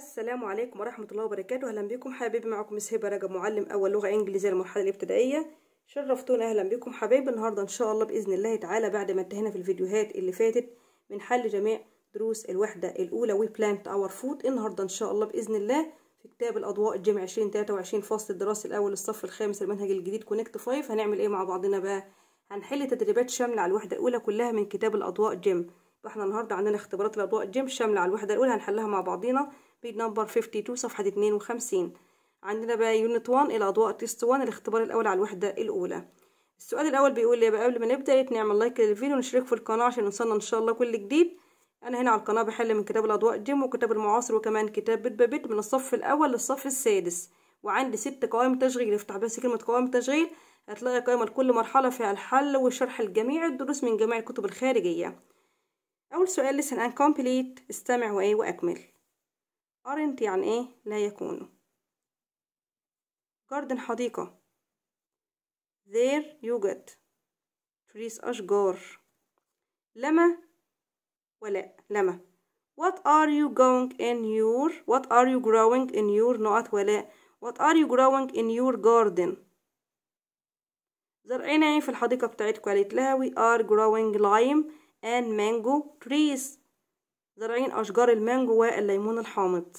السلام عليكم ورحمة الله وبركاته أهلا بكم حبيبي معكم مس هبة رجب معلم أول لغة إنجليزية للمرحلة الابتدائية شرفتونا أهلا بكم حبايبي النهاردة إن شاء الله بإذن الله تعالى بعد ما انتهينا في الفيديوهات اللي فاتت من حل جميع دروس الوحدة الأولى وي بلانت أور فود النهاردة إن شاء الله بإذن الله في كتاب الأضواء الجيم 2023 فصل الدراسي الأول الصف الخامس المنهج الجديد كونكت 5 هنعمل إيه مع بعضنا بقى هنحل تدريبات شاملة على الوحدة الأولى كلها من كتاب الأضواء جيم فاحنا النهارده عندنا اختبارات الاضواء الجيم شامله على الوحده الاولى هنحلها مع بعضينا بيج نمبر 52 صفحة 52 عندنا بقى يونت 1 الأضواء تيست 1 الاختبار الأول على الوحدة الأولى السؤال الأول بيقول لي بقى قبل ما نبدأ يا ريت نعمل لايك للفيديو ونشترك في القناة عشان يوصلنا إن شاء الله كل جديد أنا هنا على القناة بحل من كتاب الأضواء جيم وكتاب المعاصر وكمان كتاب بيت بيت من الصف الأول للصف السادس وعندي ست قوائم تشغيل افتح بس كلمة قوائم تشغيل هتلاقي قائمة لكل مرحلة فيها الحل وشرح لجميع الدروس من جميع الكتب الخارجية أول سؤال listen and complete استمع وإيه وأكمل aren't يعني إيه لا يكون garden حديقة there يوجد trees أشجار لما ولاء لما what are you going in your what are you growing in your نقط ولا what are you growing in your garden زرعين ايه في الحديقة بتاعتكم قالت لها we are growing lime and mango trees زرعين أشجار المانجو والليمون الحامض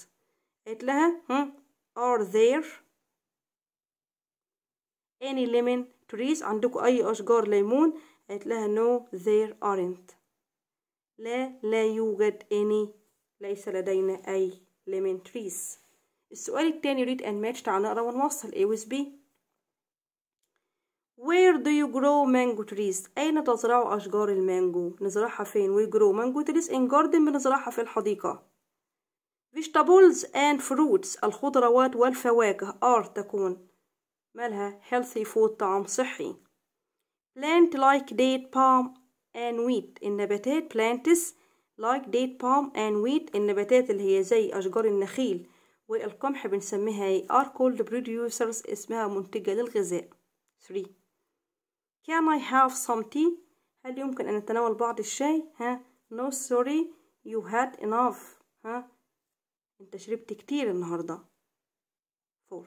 قالت لها are there any lemon trees عندكم أي أشجار ليمون قالت لها no there aren't لا لا يوجد any ليس لدينا أي lemon trees السؤال التاني read and match تعال نقرا ونوصل A with B Where do you grow mango trees? أين تزرع أشجار المانجو؟ نزرعها فين؟ We grow mango trees in garden بنزرعها في الحديقة. Vegetables and fruits الخضروات والفواكه are تكون مالها healthy food طعام صحي. Plant like date palm and wheat النباتات plants like date palm and wheat النباتات اللي هي زي أشجار النخيل والقمح بنسميها are called producers اسمها منتجة للغذاء. 3 Can I have some tea? هل يمكن أن أتناول بعض الشاي؟ ها No sorry you had enough ها أنت شربت كتير النهاردة four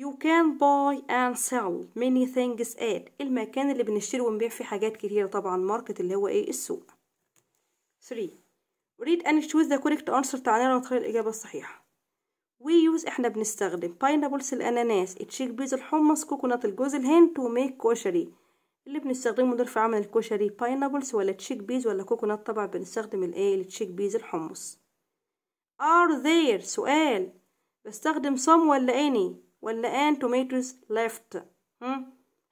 You can buy and sell many things at المكان اللي بنشتري ونبيع فيه حاجات كتيرة طبعا ماركت اللي هو ايه السوق 3 read and choose the correct answer تعالى نختار الإجابة الصحيحة ويوز احنا بنستخدم باينابلز الاناناس تشيك بيز الحمص كوكونات الجوز الهند تو ميك كوشري اللي بنستخدمه دول في عمل الكشري باينابلز ولا تشيك بيز ولا كوكونات طبعا بنستخدم الايه التشيك بيز الحمص are there سؤال بستخدم some ولا any ولا and tomatoes left هم؟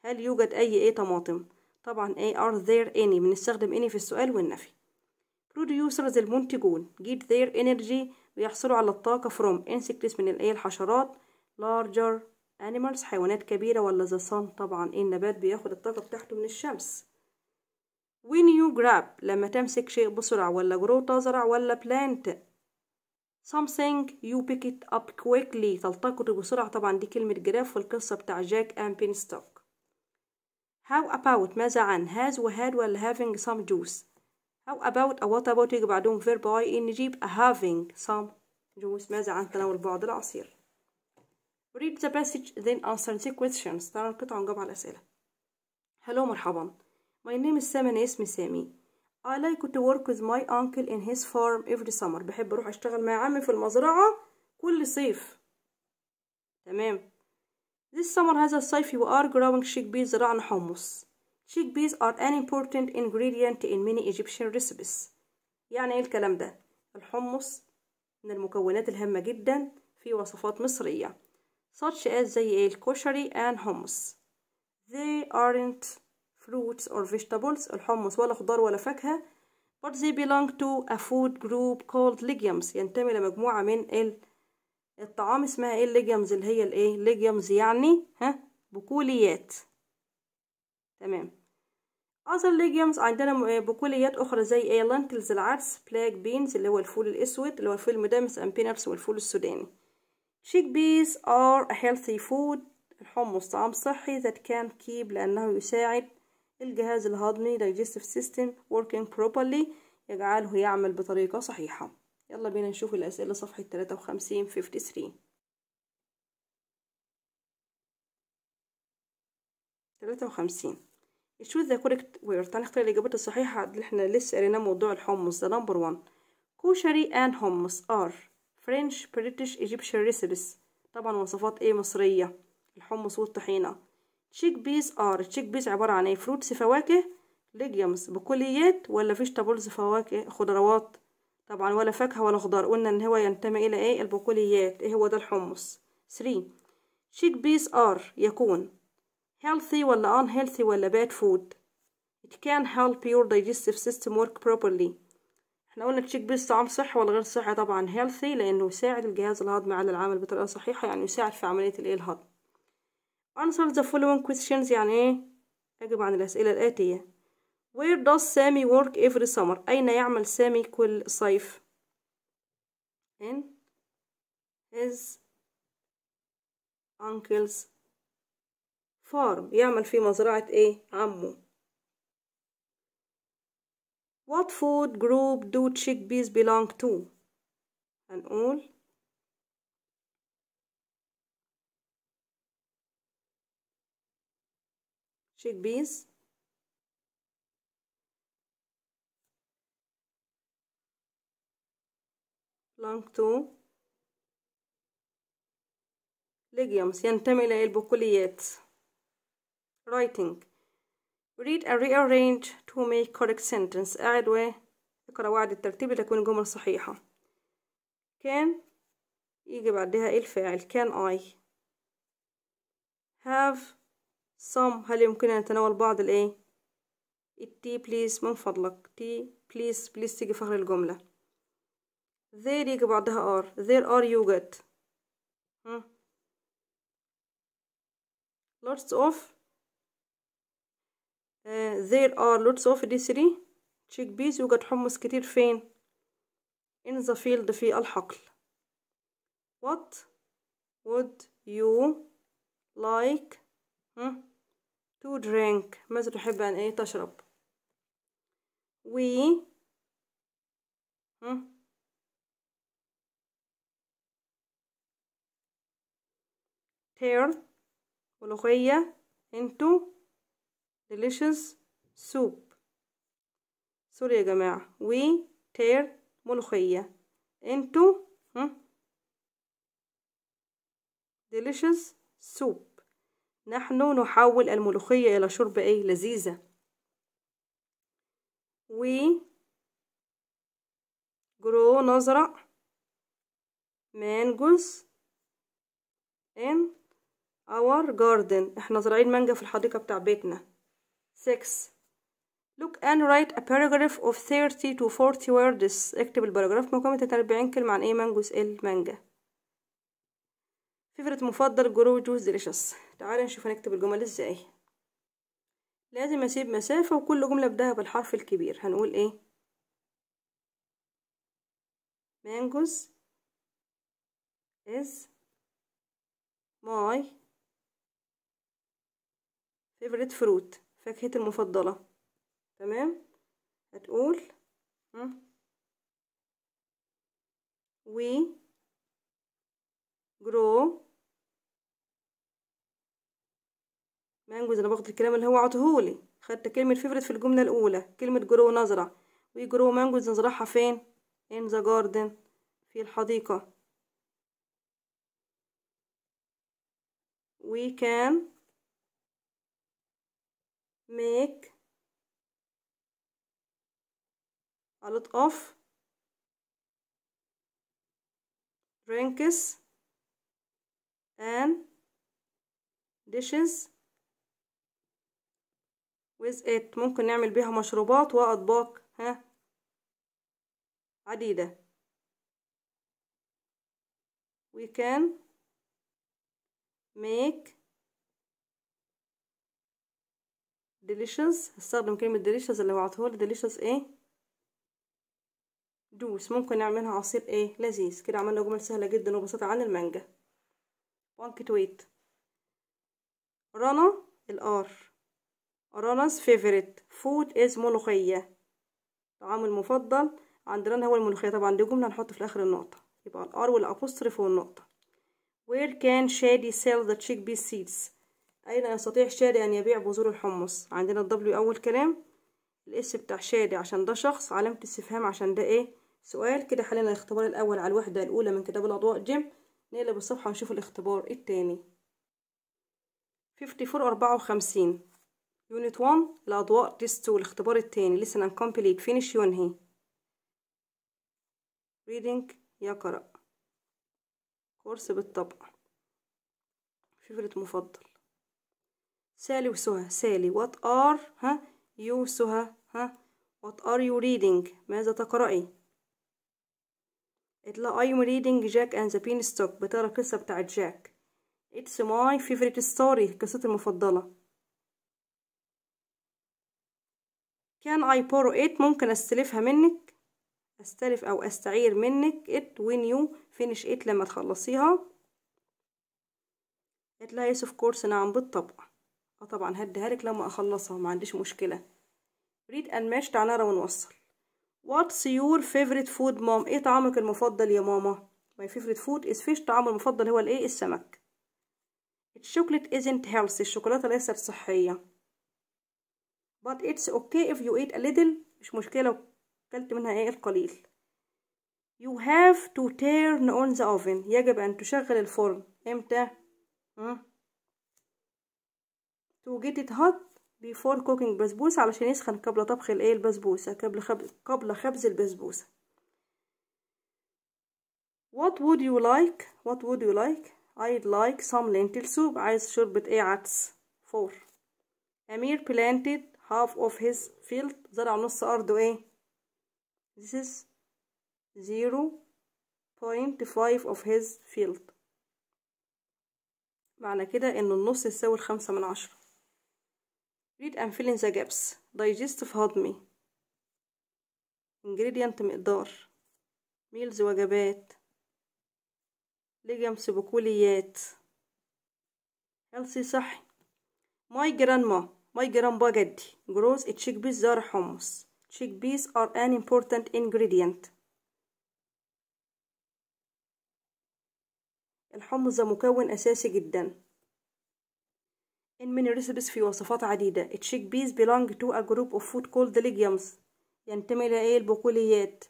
هل يوجد اي ايه طماطم طبعا ايه are there any بنستخدم any في السؤال والنفي producers المنتجون get their energy بيحصلوا على الطاقة from insects من الايه الحشرات larger animals حيوانات كبيرة ولا the sun طبعا إيه، النبات بياخد الطاقة بتاعته من الشمس when you grab لما تمسك شيء بسرعة ولا grow تزرع ولا plant something you pick it up quickly تلتقطه بسرعة طبعا دي كلمة جراف في القصة بتاع جاك أند بينستوك how about ماذا عن has had ولا having some juice how about أو what about يجي بعدهم verb by إن نجيب having some جوز ماذا عن تناول بعض العصير read the passage then answer the questions ترى القطعة ونجاوب على الأسئلة Hello مرحبا my name is Sam أنا اسمي سامي I like to work with my uncle in his farm every summer بحب أروح أشتغل مع عمي في المزرعة كل صيف تمام This summer هذا الصيف we are growing chickpeas زرعنا حمص chickpeas are an important ingredient in many Egyptian recipes يعني ايه الكلام ده الحمص من المكونات الهامة جدا في وصفات مصرية such as زي ايه الكشري and hummus they aren't fruits or vegetables الحمص ولا خضار ولا فاكهة but they belong to a food group called legumes ينتمي لمجموعة من الطعام اسمها ايه الليجمز اللي هي الايه ليجمز يعني ها بقوليات تمام other legumes عندنا آه، بقوليات أخرى زي ايه لانتلز العدس بلاك بينز اللي هو الفول الأسود اللي هو الفول المدمس and peanuts والفول السوداني شيك بيز are a healthy food الحمص طعام صحي that can keep لأنه يساعد الجهاز الهضمي digestive system working properly يجعله يعمل بطريقة صحيحة يلا بينا نشوف الأسئلة صفحة 53 53 53 choose the correct word تعالى نختار الإجابات الصحيحة اللي احنا لسه قريناه موضوع الحمص ده نمبر one كوشري and hummus are French British Egyptian recipes طبعا وصفات ايه مصرية الحمص والطحينة chick بيز ار chick بيز عبارة عن ايه فروتس فواكه legumes بكليات ولا فيجيتابلز فواكه خضروات طبعا ولا فاكهة ولا خضار قلنا ان هو ينتمي الى ايه البكليات ايه هو ده الحمص 3 chick بيز ار يكون healthy ولا unhealthy ولا bad food it can help your digestive system work properly احنا قلنا تشيك بيست طعام صحي ولا غير صحي طبعا healthy لانه يساعد الجهاز الهضمي على العمل بطريقه صحيحه يعني يساعد في عمليه الايه الهضم answer the following questions يعني ايه اجب عن الاسئله الاتيه where does Sammy work every summer اين يعمل سامي كل صيف in his uncle's فارم يعمل في مزرعة ايه عمه What food group do chickpeas belong to هنقول chickpeas belong to legumes ينتمي البقوليات writing read and rearrange to make correct sentence أعد وأقرأ وعد الترتيب لتكون جمل صحيحة كان يجي بعدها الفاعل كان I have some هل يمكن أن نتناول بعض الإيه التي بليز من فضلك تي بليز بليز تيجي في آخر الجملة there يجي بعدها are there are you get hmm. lots of there are lots of d chickpeas يوجد حمص كتير فين in the field في الحقل what would you like to drink ماذا تحب أن إيه تشرب we tear ولغية into delicious soup سوري يا جماعة we tear ملوخية into hm? delicious soup نحن نحول الملوخية إلى شرب إيه لذيذة we grow نزرع mangoes in our garden احنا زرعين مانجا في الحديقة بتاع بيتنا 6 Look and write a paragraph of 30 to 40 words اكتب البراجراف مقامة 40 كلمة عن ايه مانجوز المانجا فيفرت مفضل جرو جوز ديليشس تعال نشوف هنكتب الجمل ازاي لازم اسيب مسافة وكل جملة ابداها بالحرف الكبير هنقول ايه مانجوز is my favorite fruit فاكهتي المفضلة تمام هتقول we grow مانجوز انا باخد الكلام اللي هو عطهولي خدت كلمة فيفرت في الجملة الأولى كلمة جرو نظرة we grow مانجوز نزرعها فين in the garden في الحديقة we can make a lot of drinks and dishes with it ممكن نعمل بيها مشروبات وأطباق ها عديدة we can make ديليشز استخدم كلمة ديليشز اللي بعتهولي ديليشز ايه جوس ممكن نعملها عصير ايه لذيذ كده عملنا جمل سهلة جدا وبسيطة عن المانجا تويت رنا الار رانا's favorite food از ملوخية طعام المفضل عند رنا هو الملوخية طبعا دي جملة هنحط في الآخر النقطة يبقى الار والأبوسترف والنقطة where can shady sell the chickpea seeds أين يستطيع الشاري أن يبيع بذور الحمص عندنا الدبليو أول كلام الاس بتاع شاري عشان ده شخص علامة استفهام عشان ده ايه سؤال كده حلينا الاختبار الأول على الوحدة الأولى من كتاب الأضواء جيم نقلب الصفحة ونشوف الاختبار التاني أربعة وخمسين يونت 1 الأضواء تيست الاختبار التاني لسه أن كومبليت فينش ينهي ريدنج يقرأ كورس بالطبع فيفرت مفضل سالي وسهى سالي وات ار ها يو سهى ها وات ار يو ريدنج ماذا تقرأي اتلا ايم ريدنج جاك اند ذا بين ستوك بتقرا القصة بتاعت جاك اتس ماي favorite ستوري قصتي المفضلة can اي بورو ات ممكن استلفها منك استلف او استعير منك ات وين يو فينش ات لما تخلصيها اتلا yes اوف كورس نعم بالطبع طبعا هديها لك لما اخلصها ما عنديش مشكله ريد ان ماش تعالى نرى ونوصل واتس يور فيفريت فود مام ايه طعامك المفضل يا ماما ماي فيفريت فود از فيش طعامي المفضل هو الايه السمك الشوكليت ازنت هيلث الشوكولاته ليست صحيه but it's okay if you eat a little مش مشكله لو منها ايه القليل you have to turn on the oven يجب ان تشغل الفرن امتى م? to get it hot before cooking بسبوسة علشان يسخن قبل طبخ الايه البسبوسة قبل خبز قبل خبز البسبوسة what would you like what would you like I'd like some lentil soup عايز شوربة ايه عدس four Amir planted half of his field زرع نص أرضه ايه this is zero point five of his field معنى كده ان النص يساوي الخمسة من عشرة read and fill in the gaps digest في هضمي ingredient مقدار meals وجبات legumes بكوليات healthy صحي my grandma my grandpa جدي grows a chickpeas زرع حمص chickpeas are an important ingredient الحمص مكون أساسي جدا إن من الريسبيس في وصفات عديدة التشيك بيز belong to a group of food called the legumes ينتمي لإيه البقوليات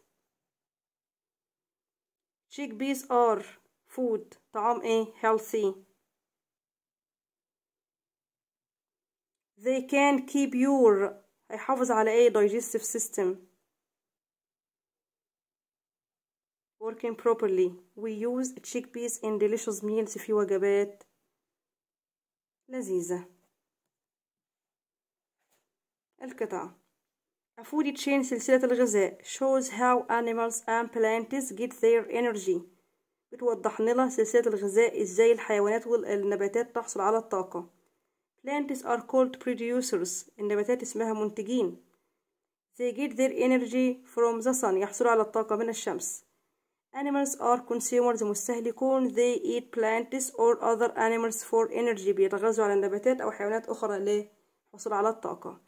تشيك بيز are food طعام إيه healthy they can keep your هيحافظ على ايه digestive system working properly we use chickpeas in delicious meals في وجبات لذيذة القطعة A food chain سلسلة الغذاء shows how animals and plants get their energy بتوضح لنا سلسلة الغذاء ازاي الحيوانات والنباتات تحصل على الطاقة plants are called producers النباتات اسمها منتجين they get their energy from the sun يحصلوا على الطاقة من الشمس Animals are consumers مستهلكون they eat plants or other animals for energy بيتغذوا على النباتات أو حيوانات أخرى للحصول على الطاقة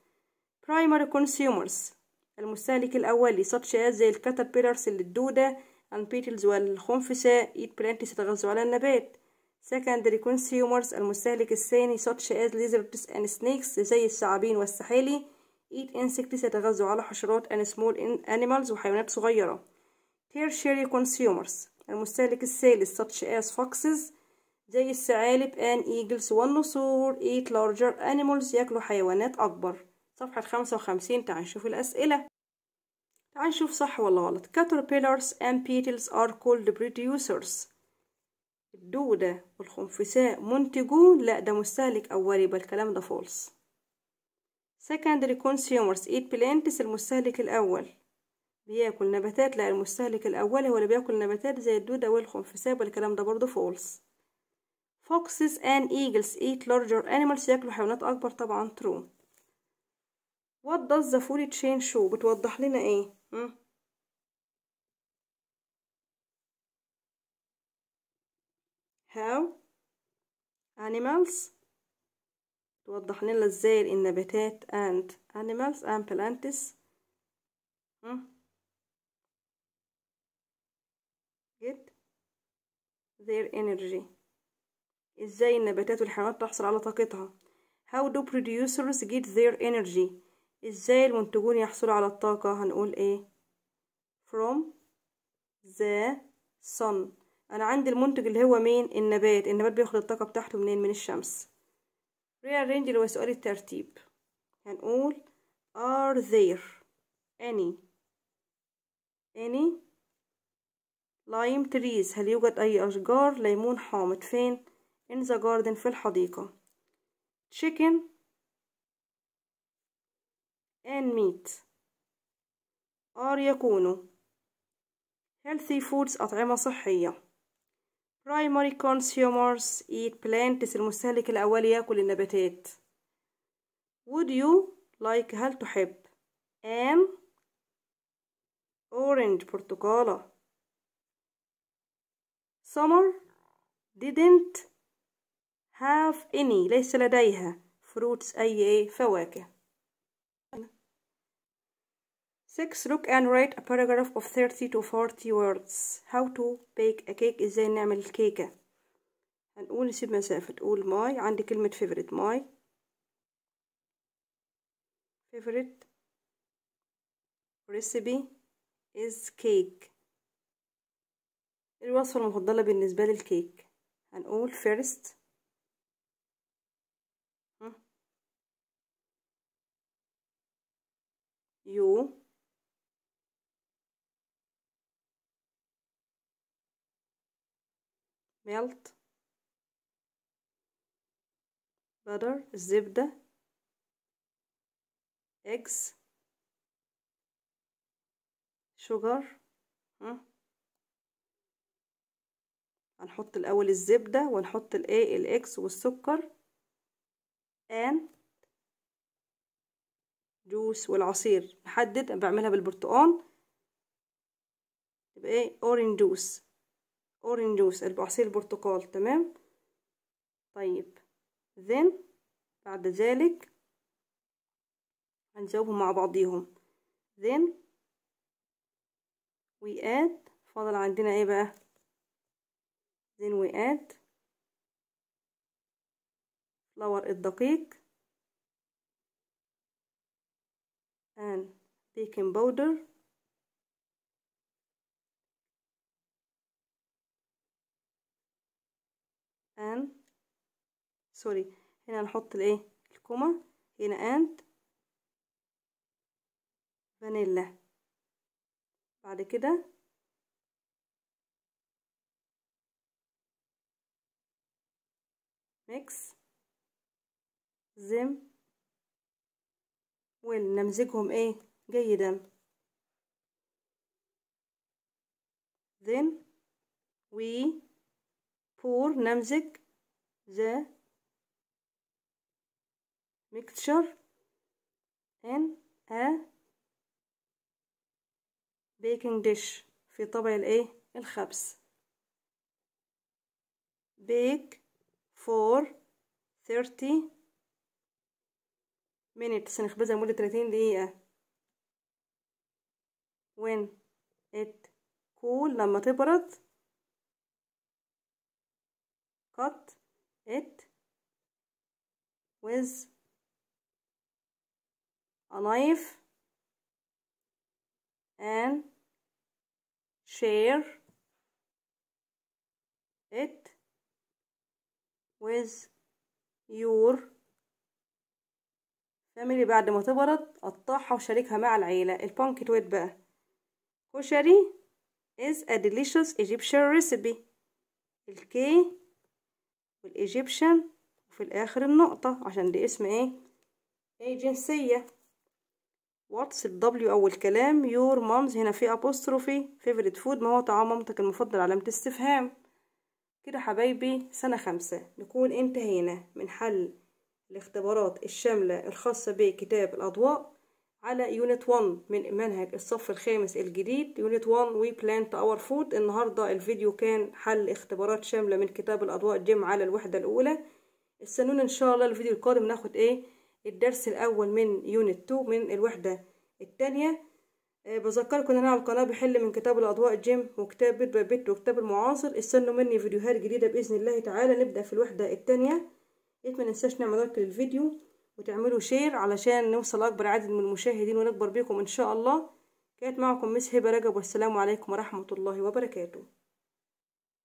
primary consumers المستهلك الأولي such as زي الكاتربيلرز اللي الدودة and beetles والخنفساء eat plants يتغذوا على النبات secondary consumers المستهلك الثاني such as lizards and snakes زي الثعابين والسحالي eat insects يتغذوا على حشرات and small animals وحيوانات صغيرة tertiary consumers المستهلك الثالث such as foxes زي الثعالب and eagles والنسور eat larger animals ياكلوا حيوانات أكبر صفحة خمسة وخمسين تعال نشوف الأسئلة تعال نشوف صح ولا غلط caterpillars and beetles are called producers الدودة والخنفساء منتجون لا ده مستهلك أولي يبقى الكلام ده فولس secondary consumers eat plants المستهلك الأول بياكل نباتات لا المستهلك الأولي هو اللي بياكل نباتات زي الدودة والخنفساء والكلام ده برضه فولس foxes and eagles eat larger animals ياكلوا حيوانات أكبر طبعا true what does the food chain show بتوضح لنا ايه م? how animals توضح لنا ازاي النباتات and animals and plants their energy ازاي النباتات والحيوانات تحصل على طاقتها how do producers get their energy ازاي المنتجون يحصلوا على الطاقة هنقول ايه from the sun انا عندي المنتج اللي هو مين النبات النبات بياخد الطاقة بتاعته منين من الشمس rearrange اللي هو سؤال الترتيب هنقول are there any any لايم تريز هل يوجد أي أشجار ليمون حامض فين in the garden في الحديقة chicken and meat are يكون healthy foods أطعمة صحية primary consumers eat plants المستهلك الأولي يأكل النباتات would you like هل تحب am orange برتقالة Summer didn't have any ليس لديها fruits أي فواكه 6. Look and write a paragraph of 30 to 40 words How to bake a cake إزاي نعمل الكيكة هنقول نسيب مسافة تقول my عندي كلمة favorite my favorite recipe is cake الوصفة المفضلة بالنسبة للكيك هنقول first you melt butter الزبدة اكس شجر هنحط الاول الزبدة ونحط الايه الاكس والسكر and جوس والعصير محدد بعملها بالبرتقال يبقى ايه اورنج جوس اورنج جوس عصير البرتقال تمام طيب then بعد ذلك هنزوبهم مع بعضيهم then we add فاضل عندنا ايه بقى then we add flour الدقيق and baking powder and sorry هنا نحط الايه الكومة هنا and فانيلا بعد كده ميكس زم وين نمزجهم ايه جيدا then we pour نمزج the mixture in a baking dish في طبق الايه الخبز bake for 30 minutes نخبزها لمدة 30 دقيقة when it cool لما تبرد cut it with a knife and share it with your family بعد ما تبرد قطعها وشاركها مع العيلة البانكت ويت بقى كشري is a delicious Egyptian recipe الكي والإيجيبشن وفي الآخر النقطة عشان دي اسم ايه ايه جنسية واتس الدبليو أول كلام يور مامز هنا في أبوستروفي favorite فود ما هو طعام مامتك المفضل علامة استفهام كده حبايبي سنة خمسة نكون انتهينا من حل الاختبارات الشاملة الخاصة بكتاب الأضواء على يونت 1 من منهج الصف الخامس الجديد يونت 1 وي بلانت اور فود النهارده الفيديو كان حل اختبارات شاملة من كتاب الأضواء جيم على الوحدة الأولى استنونا إن شاء الله الفيديو القادم ناخد إيه الدرس الأول من يونت 2 من الوحدة التانية آه، بذكركم ان انا على القناه بحل من كتاب الاضواء الجيم وكتاب بيت باي بيت وكتاب المعاصر استنوا مني فيديوهات جديده باذن الله تعالى نبدا في الوحده الثانيه إيه، ما ننساش نعمل لايك للفيديو وتعملوا شير علشان نوصل اكبر عدد من المشاهدين ونكبر بيكم ان شاء الله كانت معكم مس هبه رجب والسلام عليكم ورحمه الله وبركاته